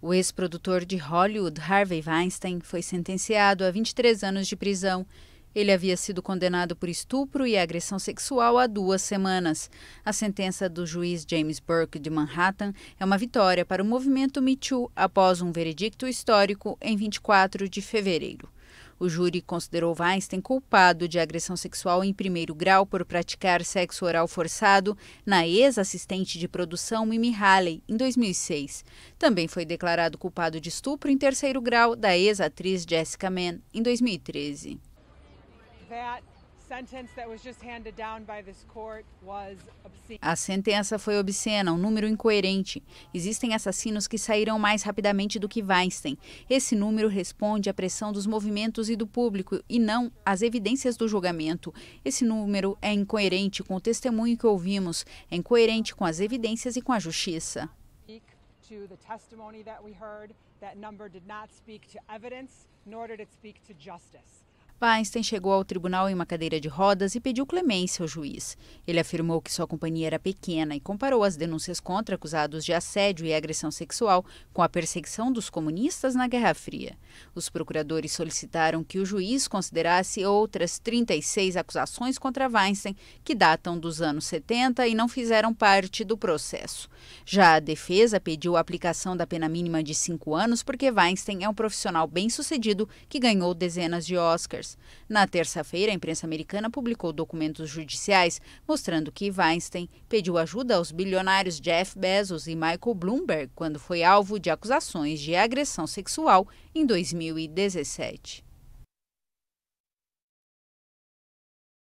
O ex-produtor de Hollywood, Harvey Weinstein, foi sentenciado a 23 anos de prisão. Ele havia sido condenado por estupro e agressão sexual há duas semanas. A sentença do juiz James Burke de Manhattan é uma vitória para o movimento Me Too após um veredicto histórico em 24 de fevereiro. O júri considerou Weinstein culpado de agressão sexual em primeiro grau por praticar sexo oral forçado na ex-assistente de produção Mimi Halley, em 2006. Também foi declarado culpado de estupro em terceiro grau da ex-atriz Jessica Mann, em 2013. That... A sentença foi obscena, um número incoerente. Existem assassinos que saíram mais rapidamente do que Weinstein. Esse número responde à pressão dos movimentos e do público e não às evidências do julgamento. Esse número é incoerente com o testemunho que ouvimos, é incoerente com as evidências e com a justiça. Weinstein chegou ao tribunal em uma cadeira de rodas e pediu clemência ao juiz. Ele afirmou que sua companhia era pequena e comparou as denúncias contra acusados de assédio e agressão sexual com a perseguição dos comunistas na Guerra Fria. Os procuradores solicitaram que o juiz considerasse outras 36 acusações contra Weinstein que datam dos anos 70 e não fizeram parte do processo. Já a defesa pediu a aplicação da pena mínima de cinco anos porque Weinstein é um profissional bem-sucedido que ganhou dezenas de Oscars. Reuters. Na terça-feira, a imprensa americana publicou documentos judiciais mostrando que Weinstein pediu ajuda aos bilionários Jeff Bezos e Michael Bloomberg quando foi alvo de acusações de agressão sexual em 2017.